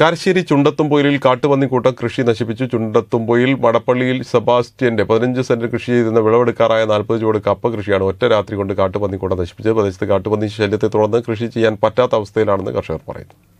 കാരശ്ശേരി ചുണ്ടത്തുംപൊയിലിൽ കാട്ടുപന്നിക്കൂട്ടം കൃഷി നശിപ്പിച്ചു ചുണ്ടത്തുംപൊയിൽ വടപ്പള്ളിയിൽ സെബാസ്റ്റ്യന്റെ പതിനഞ്ച് സെന്റ് കൃഷി ചെയ്തിരുന്ന വിളവെടുക്കാറായ നാൽപ്പത് ചുവട് കപ്പ കൃഷിയാണ് ഒറ്റ രാത്രി കൊണ്ട് കാട്ടുപന്നിക്കൂട്ടം നശിപ്പിച്ചത് പ്രദേശത്ത് കാട്ടുപന്നി ശല്യത്തെ തുടർന്ന് കൃഷി ചെയ്യാൻ പറ്റാത്ത അവസ്ഥയിലാണെന്ന് കർഷകർ പറയുന്നു